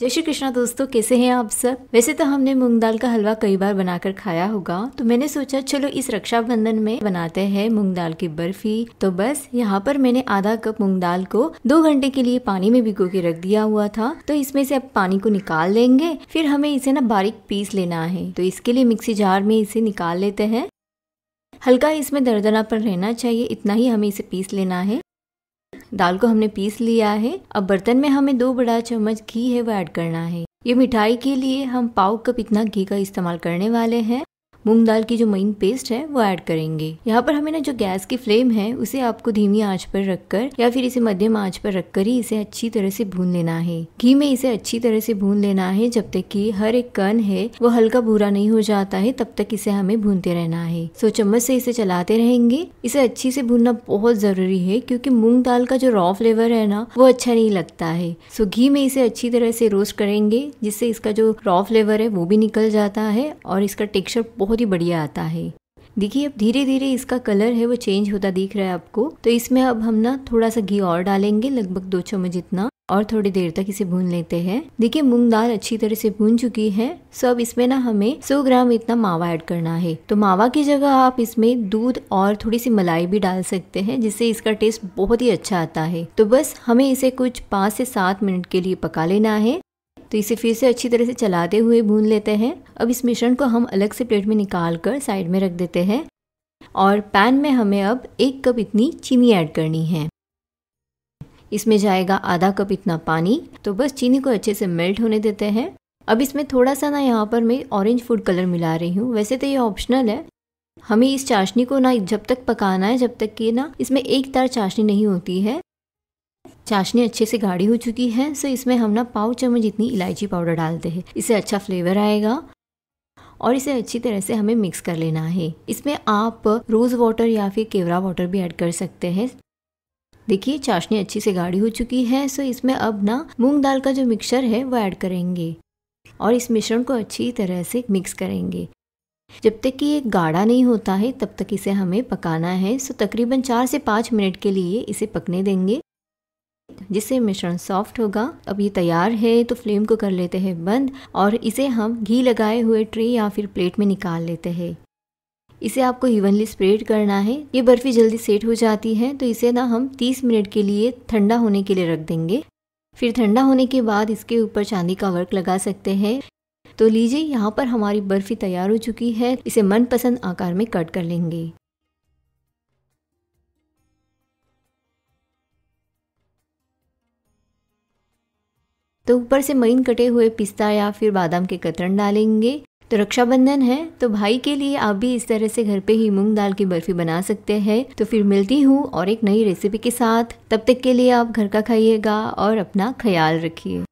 जय श्री कृष्णा दोस्तों कैसे हैं आप सब वैसे तो हमने मूंग दाल का हलवा कई बार बनाकर खाया होगा तो मैंने सोचा चलो इस रक्षाबंधन में बनाते हैं मूंग दाल की बर्फी तो बस यहाँ पर मैंने आधा कप मूंग दाल को दो घंटे के लिए पानी में भिगो के रख दिया हुआ था तो इसमें से अब पानी को निकाल लेंगे फिर हमें इसे ना बारीक पीस लेना है तो इसके लिए मिक्सी जार में इसे निकाल लेते हैं हल्का इसमें पर रहना चाहिए इतना ही हमें इसे पीस लेना है दाल को हमने पीस लिया है अब बर्तन में हमें दो बड़ा चम्मच घी है वो ऐड करना है ये मिठाई के लिए हम पाव कप इतना घी का इस्तेमाल करने वाले हैं मूंग दाल की जो मेन पेस्ट है वो ऐड करेंगे यहाँ पर हमें ना जो गैस की फ्लेम है उसे आपको धीमी आंच पर रखकर या फिर इसे मध्यम आंच पर रखकर ही इसे अच्छी तरह से भून लेना है घी में इसे अच्छी तरह से भून लेना है जब तक कि हर एक कन है वो हल्का भूरा नहीं हो जाता है तब तक इसे हमें भूनते रहना है सो चम्मच से इसे चलाते रहेंगे इसे अच्छी से भूनना बहुत जरूरी है क्योंकि मूंग दाल का जो रॉ फ्लेवर है ना वो अच्छा नहीं लगता है सो घी में इसे अच्छी तरह से रोस्ट करेंगे जिससे इसका जो रॉ फ्लेवर है वो भी निकल जाता है और इसका टेक्सचर बहुत बहुत ही बढ़िया आता है देखिए अब धीरे धीरे इसका कलर है वो चेंज होता दिख रहा है आपको तो इसमें अब हम ना थोड़ा सा घी और डालेंगे लगभग दो चम्मच इतना और थोड़ी देर तक इसे भून लेते हैं देखिए मूंग दाल अच्छी तरह से भून चुकी है सो अब इसमें ना हमें 100 ग्राम इतना मावा ऐड करना है तो मावा की जगह आप इसमें दूध और थोड़ी सी मलाई भी डाल सकते हैं जिससे इसका टेस्ट बहुत ही अच्छा आता है तो बस हमें इसे कुछ पाँच से सात मिनट के लिए पका लेना है तो इसे फिर से अच्छी तरह से चलाते हुए भून लेते हैं अब इस मिश्रण को हम अलग से प्लेट में निकाल कर साइड में रख देते हैं और पैन में हमें अब एक कप इतनी चीनी ऐड करनी है इसमें जाएगा आधा कप इतना पानी तो बस चीनी को अच्छे से मेल्ट होने देते हैं अब इसमें थोड़ा सा ना यहाँ पर मैं ऑरेंज फूड कलर मिला रही हूँ वैसे तो ये ऑप्शनल है हमें इस चाशनी को ना जब तक पकाना है जब तक कि ना इसमें एक तार चाशनी नहीं होती है चाशनी अच्छे से गाढ़ी हो चुकी है सो इसमें हम ना पाव चम्मच इतनी इलायची पाउडर डालते हैं इससे अच्छा फ्लेवर आएगा और इसे अच्छी तरह से हमें मिक्स कर लेना है इसमें आप रोज़ वाटर या फिर केवरा वाटर भी ऐड कर सकते हैं देखिए चाशनी अच्छी से गाढ़ी हो चुकी है सो इसमें अब ना मूंग दाल का जो मिक्सचर है वो ऐड करेंगे और इस मिश्रण को अच्छी तरह से मिक्स करेंगे जब तक कि ये गाढ़ा नहीं होता है तब तक इसे हमें पकाना है सो तकरीबन चार से पाँच मिनट के लिए इसे पकने देंगे जिससे मिश्रण सॉफ्ट होगा अब ये तैयार है तो फ्लेम को कर लेते हैं बंद और इसे हम घी लगाए हुए ट्रे या फिर प्लेट में निकाल लेते हैं इसे आपको इवनली स्प्रेड करना है ये बर्फ़ी जल्दी सेट हो जाती है तो इसे ना हम 30 मिनट के लिए ठंडा होने के लिए रख देंगे फिर ठंडा होने के बाद इसके ऊपर चांदी का वर्क लगा सकते हैं तो लीजिए यहाँ पर हमारी बर्फ़ी तैयार हो चुकी है इसे मनपसंद आकार में कट कर लेंगे तो ऊपर से महीन कटे हुए पिस्ता या फिर बादाम के कतरन डालेंगे तो रक्षाबंधन है तो भाई के लिए आप भी इस तरह से घर पे ही मूंग दाल की बर्फी बना सकते हैं तो फिर मिलती हूँ और एक नई रेसिपी के साथ तब तक के लिए आप घर का खाइएगा और अपना ख्याल रखिए